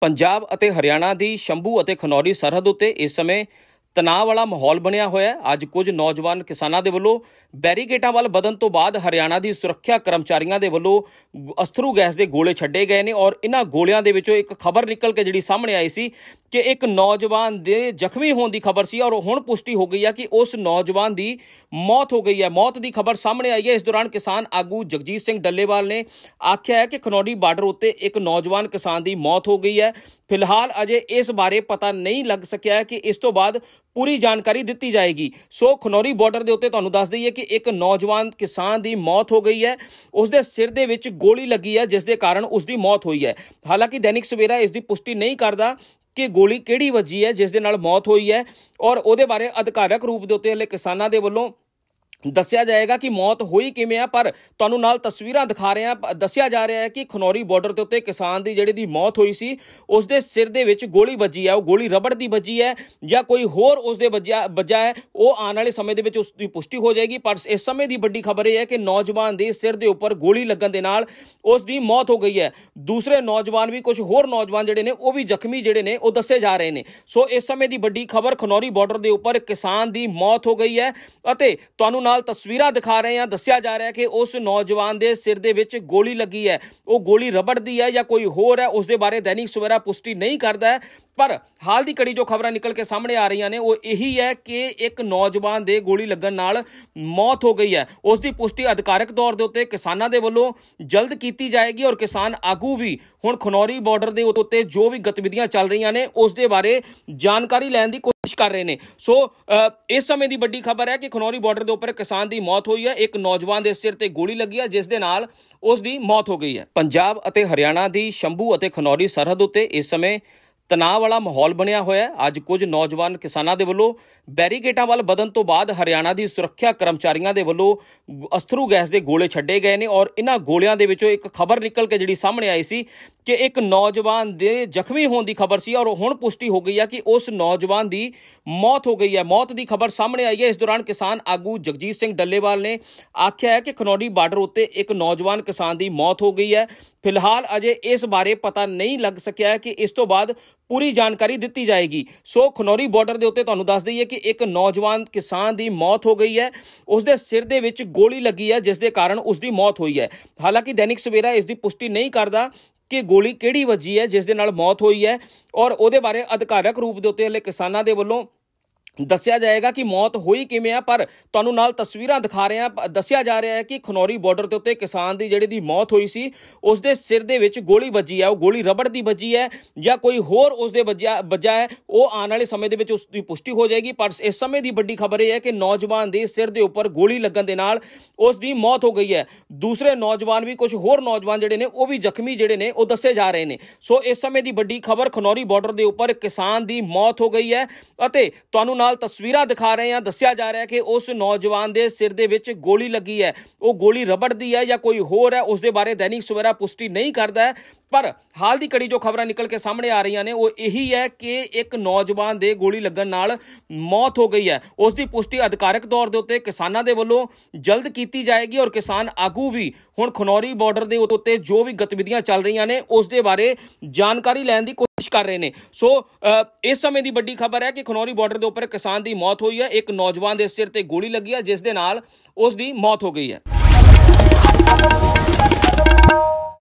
ਪੰਜਾਬ ਅਤੇ ਹਰਿਆਣਾ ਦੀ ਸ਼ੰਭੂ ਅਤੇ ਖਨੌਰੀ ਸਰਹੱਦ ਉੱਤੇ ਇਸ ਸਮੇਂ ਤਣਾਅ ਵਾਲਾ ਮਾਹੌਲ ਬਣਿਆ ਹੋਇਆ ਹੈ ਅੱਜ ਕੁਝ ਨੌਜਵਾਨ ਕਿਸਾਨਾਂ ਦੇ ਵੱਲੋਂ ਬੈਰੀਕੇਟਾਂ ਵੱਲ ਵਧਣ ਤੋਂ ਬਾਅਦ ਹਰਿਆਣਾ ਦੀ ਸੁਰੱਖਿਆ ਕਰਮਚਾਰੀਆਂ ਦੇ ਵੱਲੋਂ ਅਸਥਰੂ ਗੈਸ ਦੇ ਗੋਲੇ ਛੱਡੇ ਗਏ ਨੇ ਔਰ ਇਹਨਾਂ ਗੋਲਿਆਂ ਦੇ ਵਿੱਚੋਂ ਇੱਕ ਖਬਰ ਨਿਕਲ ਕੇ ਜਿਹੜੀ ਸਾਹਮਣੇ ਆਈ ਸੀ ਕਿ ਇੱਕ ਨੌਜਵਾਨ ਦੇ ਜ਼ਖਮੀ ਹੋਣ ਦੀ ਖਬਰ ਸੀ ਔਰ ਹੁਣ ਪੁਸ਼ਟੀ ਹੋ ਗਈ ਹੈ ਕਿ ਉਸ ਨੌਜਵਾਨ ਦੀ ਮੌਤ ਹੋ ਗਈ ਹੈ ਮੌਤ ਦੀ ਖਬਰ ਸਾਹਮਣੇ ਆਈ ਹੈ ਇਸ ਦੌਰਾਨ ਕਿਸਾਨ ਆਗੂ ਜਗਜੀਤ ਸਿੰਘ ਡੱਲੇਵਾਲ ਨੇ ਆਖਿਆ ਹੈ ਕਿ ਖਨੌੜੀ ਬਾਰਡਰ ਉੱਤੇ ਇੱਕ ਨੌਜਵਾਨ ਕਿਸਾਨ ਦੀ ਮੌਤ ਹੋ ਗਈ ਹੈ ਫਿਲਹਾਲ ਅਜੇ ਇਸ ਬਾਰੇ ਪਤਾ ਨਹੀਂ ਲੱਗ ਸਕਿਆ ਹੈ ਕਿ ਇਸ ਤੋਂ ਬਾਅਦ ਪੂਰੀ ਜਾਣਕਾਰੀ ਦਿੱਤੀ ਜਾਏਗੀ ਸੋ ਖਨੌਰੀ ਬਾਰਡਰ ਦੇ ਉੱਤੇ ਤੁਹਾਨੂੰ ਦੱਸ ਦਈਏ ਕਿ ਇੱਕ ਨੌਜਵਾਨ ਕਿਸਾਨ ਦੀ ਮੌਤ ਹੋ ਗਈ ਹੈ ਉਸ ਦੇ ਸਿਰ ਦੇ ਵਿੱਚ ਗੋਲੀ ਲੱਗੀ ਹੈ ਜਿਸ ਦੇ ਕਾਰਨ ਉਸ ਦੀ ਮੌਤ ਹੋਈ ਹੈ ਹਾਲਾਂਕਿ ਦੈਨਿਕ ਸਵੇਰਾ ਇਸ ਦੀ ਪੁਸ਼ਟੀ ਨਹੀਂ ਕਰਦਾ ਕਿ ਗੋਲੀ ਕਿਹੜੀ ਵੱਜੀ ਹੈ ਜਿਸ ਦੇ ਨਾਲ ਮੌਤ ਹੋਈ ਹੈ ਔਰ ਉਹਦੇ ਬਾਰੇ ਅਧਿਕਾਰਕ ਰੂਪ ਦੇ ਉੱਤੇ ਹਲੇ ਕਿਸਾਨਾਂ ਦੇ ਵੱਲੋਂ ਦੱਸਿਆ ਜਾਏਗਾ ਕਿ ਮੌਤ ਹੋਈ ਕਿਵੇਂ ਆ ਪਰ ਤੁਹਾਨੂੰ ਨਾਲ ਤਸਵੀਰਾਂ ਦਿਖਾ ਰਹੇ ਆ ਦੱਸਿਆ ਜਾ ਰਿਹਾ ਹੈ ਕਿ ਖਨੌਰੀ ਬਾਰਡਰ ਦੇ ਉੱਤੇ ਕਿਸਾਨ ਦੀ ਜਿਹੜੀ ਦੀ ਮੌਤ ਹੋਈ ਸੀ ਉਸ ਦੇ ਸਿਰ ਦੇ ਵਿੱਚ ਗੋਲੀ ਵੱਜੀ ਆ ਉਹ ਗੋਲੀ ਰਬੜ ਦੀ ਵੱਜੀ ਹੈ ਜਾਂ ਕੋਈ ਹੋਰ ਉਸ ਦੇ ਵੱਜਿਆ ਵੱਜਾ ਹੈ ਉਹ ਆਉਣ ਵਾਲੇ ਸਮੇਂ ਦੇ ਵਿੱਚ ਉਸ ਦੀ ਪੁਸ਼ਟੀ ਹੋ ਜਾਏਗੀ ਪਰ ਇਸ ਸਮੇਂ ਦੀ ਵੱਡੀ ਖਬਰ ਇਹ ਹੈ ਕਿ ਨੌਜਵਾਨ ਦੇ ਸਿਰ ਦੇ ਉੱਪਰ ਗੋਲੀ ਲੱਗਣ ਦੇ ਨਾਲ ਉਸ ਦੀ ਮੌਤ ਹੋ ਗਈ ਹੈ ਦੂਸਰੇ ਨੌਜਵਾਨ ਵੀ ਕੁਝ ਹੋਰ ਨੌਜਵਾਨ ਜਿਹੜੇ ਨੇ ਉਹ ਵੀ ਜ਼ਖਮੀ ਜਿਹੜੇ ਨੇ ਉਹ ਦੱਸੇ ਜਾ ਰਹੇ ਨੇ ਸੋ ਇਸ ਸਮੇਂ ਦੀ ਵੱਡੀ ਖਬਰ ਖਨੌਰੀ ਬਾਰਡਰ ਦੇ ਉੱਪਰ ਕਿਸਾਨ ਦੀ ਮੌਤ ਹੋ ਗਈ ਹੈ ਅਤੇ ਤੁਹਾਨੂੰ ਨਾਲ ਨਾਲ ਤਸਵੀਰਾਂ ਦਿਖਾ ਰਹੇ ਆ ਦੱਸਿਆ ਜਾ ਰਿਹਾ ਕਿ ਉਸ ਨੌਜਵਾਨ ਦੇ ਸਿਰ ਦੇ ਵਿੱਚ ਗੋਲੀ ਲੱਗੀ ਹੈ ਉਹ ਗੋਲੀ ਰਬੜ ਦੀ ਹੈ ਜਾਂ ਕੋਈ ਹੋਰ ਹੈ ਉਸ ਦੇ ਬਾਰੇ ਦੈਨਿਕ ਸਵੇਰਾ ਪੁਸ਼ਟੀ ਨਹੀਂ ਕਰਦਾ ਪਰ ਹਾਲ ਦੀ ਕੜੀ ਜੋ ਖਬਰਾਂ ਨਿਕਲ ਕੇ ਸਾਹਮਣੇ ਆ ਰਹੀਆਂ ਨੇ ਉਹ ਇਹੀ ਹੈ ਕਿ ਇੱਕ ਨੌਜਵਾਨ ਦੇ ਗੋਲੀ ਲੱਗਣ ਨਾਲ ਮੌਤ ਹੋ ਗਈ ਹੈ ਉਸ ਦੀ ਪੁਸ਼ਟੀ ਅਧਿਕਾਰਕ ਤੌਰ ਦੇ ਉੱਤੇ ਕਿਸਾਨਾਂ ਦੇ ਵੱਲੋਂ ਜਲਦ ਕੀਤੀ ਜਾਏਗੀ ਔਰ ਕਿਸਾਨ ਆਗੂ ਵੀ ਹੁਣ ਖਨੌਰੀ ਬਾਰਡਰ ਦੇ ਉੱਤੇ ਜੋ ਵੀ ਗਤੀਵਿਧੀਆਂ ਚੱਲ ਰਹੀਆਂ ਨੇ ਉਸ ਦੇ ਬਾਰੇ ਜਾਣਕਾਰੀ ਲੈਣ ਦੀ ਕੋਸ਼ਿਸ਼ ਕਰ ਰਹੇ ਨੇ ਸੋ ਇਸ ਸਮੇਂ ਦੀ ਵੱਡੀ ਖਬਰ ਹੈ ਕਿ ਖਨੌਰੀ ਬਾਰਡਰ ਦੇ ਉੱਪਰ ਕਿਸਾਨ ਦੀ ਮੌਤ ਹੋਈ ਹੈ ਇੱਕ ਨੌਜਵਾਨ ਦੇ ਸਿਰ ਤੇ ਗੋਲੀ ਲੱਗੀ ਹੈ ਜਿਸ ਦੇ ਨਾਲ ਉਸ ਦੀ ਮੌਤ ਹੋ ਗਈ ਹੈ ਪੰਜਾਬ ਅਤੇ ਹਰਿਆਣਾ ਦੀ ਸ਼ੰਭੂ ਅਤੇ ਖਨੌਰੀ ਸਰਹੱਦ ਉੱਤੇ ਇਸ ਸਮੇਂ ਤਣਾਅ ਵਾਲਾ ਮਾਹੌਲ ਬਣਿਆ ਹੋਇਆ ਹੈ ਅੱਜ ਕੁਝ ਨੌਜਵਾਨ ਕਿਸਾਨਾਂ ਦੇ ਵੱਲੋਂ ਬੈਰੀਕੇਟਾਂ ਵੱਲ ਵਧਣ ਤੋਂ ਬਾਅਦ ਹਰਿਆਣਾ ਦੀ ਸੁਰੱਖਿਆ ਕਰਮਚਾਰੀਆਂ ਦੇ ਵੱਲੋਂ ਅਸਥਰੂ ਗੈਸ ਦੇ ਗੋਲੇ ਛੱਡੇ ਗਏ ਨੇ ਔਰ ਇਹਨਾਂ ਗੋਲਿਆਂ ਦੇ ਵਿੱਚੋਂ ਇੱਕ ਖਬਰ ਨਿਕਲ ਕੇ ਜਿਹੜੀ ਸਾਹਮਣੇ ਆਈ ਸੀ ਕਿ ਇੱਕ ਨੌਜਵਾਨ ਦੇ ਜ਼ਖਮੀ ਹੋਣ ਦੀ ਖਬਰ ਸੀ ਔਰ ਹੁਣ ਪੁਸ਼ਟੀ ਹੋ ਗਈ ਹੈ ਕਿ ਉਸ ਨੌਜਵਾਨ ਦੀ ਮੌਤ ਹੋ ਗਈ ਹੈ ਮੌਤ ਦੀ ਖਬਰ ਸਾਹਮਣੇ ਆਈ ਹੈ ਇਸ ਦੌਰਾਨ ਕਿਸਾਨ ਆਗੂ ਜਗਜੀਤ ਸਿੰਘ ਡੱਲੇਵਾਲ ਨੇ ਆਖਿਆ ਹੈ ਕਿ ਖਨੌੜੀ ਬਾਰਡਰ ਉੱਤੇ ਇੱਕ ਨੌਜਵਾਨ ਕਿਸਾਨ ਦੀ ਮੌਤ ਹੋ ਗਈ ਹੈ ਫਿਲਹਾਲ ਅਜੇ ਇਸ ਬਾਰੇ ਪਤਾ ਨਹੀਂ ਲੱਗ ਸਕਿਆ ਹੈ ਕਿ ਇਸ ਤੋਂ ਬਾਅਦ ਪੂਰੀ ਜਾਣਕਾਰੀ ਦਿੱਤੀ ਜਾਏਗੀ ਸੋ ਖਨੌਰੀ ਬਾਰਡਰ ਦੇ ਉੱਤੇ ਤੁਹਾਨੂੰ ਦੱਸ ਦਈਏ ਕਿ ਇੱਕ ਨੌਜਵਾਨ ਕਿਸਾਨ ਦੀ ਮੌਤ ਹੋ ਗਈ ਹੈ ਉਸ ਦੇ ਸਿਰ ਦੇ ਵਿੱਚ ਗੋਲੀ ਲੱਗੀ ਹੈ ਜਿਸ ਦੇ ਕਾਰਨ ਉਸ ਦੀ ਮੌਤ ਹੋਈ ਹੈ ਹਾਲਾਂਕਿ ਦੈਨਿਕ ਸਵੇਰਾ ਇਸ ਦੀ ਪੁਸ਼ਟੀ ਨਹੀਂ ਕਰਦਾ ਕਿ ਗੋਲੀ ਕਿਹੜੀ ਵੱਜੀ ਹੈ ਜਿਸ ਦੇ ਨਾਲ ਮੌਤ ਹੋਈ ਹੈ ਔਰ ਉਹਦੇ ਬਾਰੇ ਅਧਿਕਾਰਕ ਰੂਪ ਦੇ ਉੱਤੇ ਹਲੇ ਕਿਸਾਨਾਂ ਦੇ ਵੱਲੋਂ ਦੱਸਿਆ ਜਾਏਗਾ ਕਿ ਮੌਤ ਹੋਈ ਕਿਵੇਂ ਆ ਪਰ ਤੁਹਾਨੂੰ ਨਾਲ ਤਸਵੀਰਾਂ ਦਿਖਾ ਰਹੇ ਆ ਦੱਸਿਆ ਜਾ ਰਿਹਾ ਹੈ ਕਿ ਖਨੌਰੀ ਬਾਰਡਰ ਦੇ ਉੱਤੇ ਕਿਸਾਨ ਦੀ ਜਿਹੜੀ ਦੀ ਮੌਤ ਹੋਈ ਸੀ ਉਸ ਦੇ ਸਿਰ ਦੇ ਵਿੱਚ ਗੋਲੀ ਵੱਜੀ ਆ ਉਹ ਗੋਲੀ ਰਬੜ ਦੀ ਵੱਜੀ ਹੈ ਜਾਂ ਕੋਈ ਹੋਰ ਉਸ ਦੇ ਵੱਜਿਆ ਵੱਜਾ ਹੈ ਉਹ ਆਉਣ ਵਾਲੇ ਸਮੇਂ ਦੇ ਵਿੱਚ ਉਸ ਦੀ ਪੁਸ਼ਟੀ ਹੋ ਜਾਏਗੀ ਪਰ ਇਸ ਸਮੇਂ ਦੀ ਵੱਡੀ ਖਬਰ ਇਹ ਹੈ ਕਿ ਨੌਜਵਾਨ ਦੇ ਸਿਰ ਦੇ ਉੱਪਰ ਗੋਲੀ ਲੱਗਣ ਦੇ ਨਾਲ ਉਸ ਦੀ ਮੌਤ ਹੋ ਗਈ ਹੈ ਦੂਸਰੇ ਨੌਜਵਾਨ ਵੀ ਕੁਝ ਹੋਰ ਨੌਜਵਾਨ ਜਿਹੜੇ ਨੇ ਉਹ ਵੀ ਜ਼ਖਮੀ ਜਿਹੜੇ ਨੇ ਉਹ ਦੱਸੇ ਜਾ ਰਹੇ ਨੇ ਸੋ ਇਸ ਸਮੇਂ ਦੀ ਵੱਡੀ ਖਬਰ ਖਨੌਰੀ ਬਾਰਡਰ ਦੇ ਉੱਪਰ ਕਿਸਾਨ ਦੀ ਮੌਤ ਹੋ ਗਈ ਹੈ ਅਤੇ ਤੁਹਾਨੂੰ ਨਾਲ ਤਸਵੀਰਾਂ ਦਿਖਾ ਰਹੇ ਆ ਦੱਸਿਆ ਜਾ ਰਿਹਾ ਕਿ ਉਸ ਨੌਜਵਾਨ ਦੇ ਸਿਰ ਦੇ ਵਿੱਚ ਗੋਲੀ ਲੱਗੀ ਹੈ ਉਹ ਗੋਲੀ ਰਬੜ ਦੀ ਹੈ ਜਾਂ ਕੋਈ ਹੋਰ ਹੈ ਉਸ ਦੇ ਬਾਰੇ ਦੈਨਿਕ ਸਵੇਰਾ ਪੁਸ਼ਟੀ ਨਹੀਂ ਕਰਦਾ ਪਰ ਹਾਲ ਦੀ ਕੜੀ ਜੋ ਖਬਰਾਂ ਨਿਕਲ ਕੇ ਸਾਹਮਣੇ ਆ ਰਹੀਆਂ ਨੇ ਉਹ ਇਹੀ ਹੈ ਕਿ ਇੱਕ ਨੌਜਵਾਨ ਦੇ ਗੋਲੀ ਲੱਗਣ ਨਾਲ ਮੌਤ ਹੋ ਗਈ ਹੈ ਉਸ ਦੀ ਪੁਸ਼ਟੀ ਅਧਿਕਾਰਕ ਤੌਰ ਦੇ ਉੱਤੇ ਕਿਸਾਨਾਂ ਦੇ ਵੱਲੋਂ ਜਲਦ ਕੀਤੀ ਜਾਏਗੀ ਔਰ ਕਿਸਾਨ ਆਗੂ ਵੀ ਹੁਣ ਖਨੌਰੀ ਬਾਰਡਰ ਦੇ ਉੱਤੇ ਜੋ ਵੀ ਗਤੀਵਿਧੀਆਂ ਚੱਲ ਰਹੀਆਂ ਨੇ ਉਸ ਦੇ ਬਾਰੇ ਜਾਣਕਾਰੀ ਲੈਣ ਦੀ ਕੋਸ਼ਿਸ਼ ਕਰ ਰਹੇ ਨੇ ਸੋ ਇਸ ਸਮੇਂ ਦੀ ਵੱਡੀ ਖਬਰ ਹੈ ਕਿ ਖਨੌਰੀ ਬਾਰਡਰ ਦੇ ਉੱਪਰ ਕਿਸਾਨ ਦੀ ਮੌਤ ਹੋਈ ਹੈ ਇੱਕ ਨੌਜਵਾਨ ਦੇ ਸਿਰ ਤੇ ਗੋਲੀ ਲੱਗੀ ਹੈ ਜਿਸ ਦੇ ਨਾਲ ਉਸ ਦੀ ਮੌਤ ਹੋ ਗਈ ਹੈ